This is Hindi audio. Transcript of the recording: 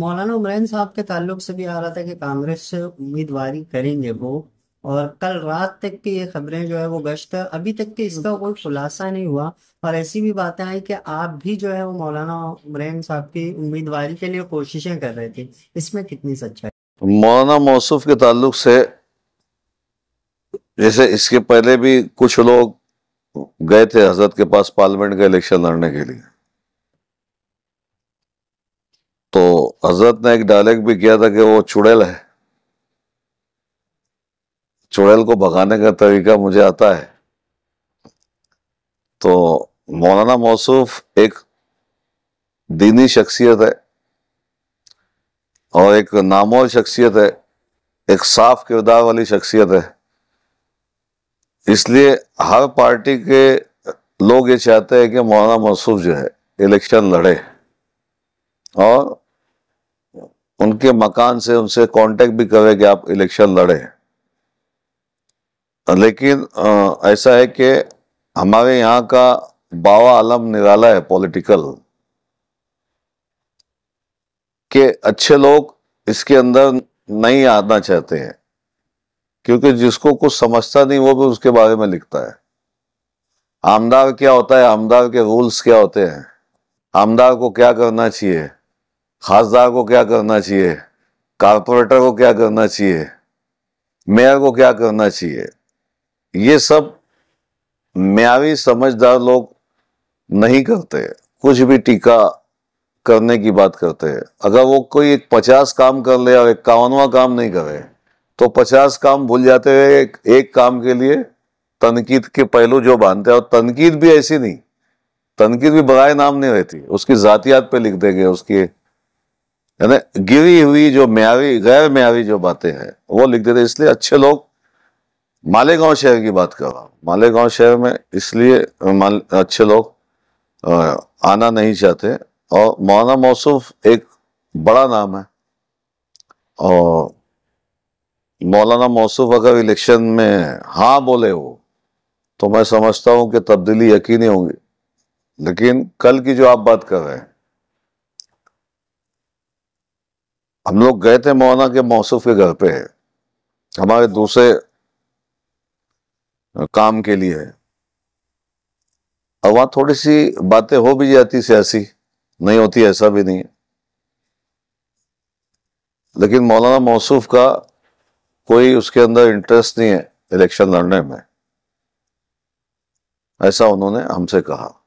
मौलाना उमरैन साहब के ताल्लुक से भी आ रहा था कि कांग्रेस से उम्मीदवार करेंगे वो और कल रात तक की ये खबरें जो है वो गश्त अभी तक के इसका कोई खुलासा नहीं हुआ और ऐसी भी बातें आई कि आप भी जो है वो मौलाना उमरैन साहब की उम्मीदवारी के लिए कोशिशें कर रहे थे इसमें कितनी सच्चाई मौलाना मौसफ के ताल्लुक से जैसे इसके पहले भी कुछ लोग गए थे हजरत के पास पार्लियामेंट का इलेक्शन लड़ने के लिए हजरत ने एक डायलैक्ट भी किया था कि वो चुड़ैल है चुड़ैल को भगाने का तरीका मुझे आता है तो मौलाना मौसूफ एक दीनी शख्सियत है और एक नामोल शख्सियत है एक साफ किरदार वाली शख्सियत है इसलिए हर पार्टी के लोग ये चाहते हैं कि मौलाना मौसूफ जो है इलेक्शन लड़े और उनके मकान से उनसे कांटेक्ट भी करे कि आप इलेक्शन लड़े लेकिन आ, ऐसा है कि हमारे यहाँ का बाबा आलम निराला है पॉलिटिकल के अच्छे लोग इसके अंदर नहीं आना चाहते हैं क्योंकि जिसको कुछ समझता नहीं वो भी उसके बारे में लिखता है आमदार क्या होता है आमदार के रूल्स क्या होते हैं आमदार को क्या करना चाहिए खासदार को क्या करना चाहिए कारपोरेटर को क्या करना चाहिए मेयर को क्या करना चाहिए ये सब म्यारी समझदार लोग नहीं करते कुछ भी टीका करने की बात करते हैं अगर वो कोई एक पचास काम कर ले और इक्यावनवा काम नहीं करे तो पचास काम भूल जाते हुए एक, एक काम के लिए तनकीद के पहलू जो बांधते हैं और तनकीद भी ऐसी नहीं तनकीद भी बरए नाम नहीं रहती उसकी ज़ातियात पे लिख देंगे उसकी यानी गिरी हुई जो म्यारी गैर म्यारी जो बातें हैं वो लिख देते इसलिए अच्छे लोग मालेगांव शहर की बात कर रहा हूँ मालेगांव शहर में इसलिए अच्छे लोग आना नहीं चाहते और मौलाना मौसुफ एक बड़ा नाम है और मौलाना मौसुफ अगर इलेक्शन में हाँ बोले वो तो मैं समझता हूँ कि तब्दीली यकीनी होगी लेकिन कल की जो आप बात कर रहे हैं हम लोग गए थे मौना के मौसफ के घर पे हमारे दूसरे काम के लिए और वहाँ थोड़ी सी बातें हो भी जाती सियासी नहीं होती ऐसा भी नहीं है लेकिन मौलाना मौसूफ का कोई उसके अंदर इंटरेस्ट नहीं है इलेक्शन लड़ने में ऐसा उन्होंने हमसे कहा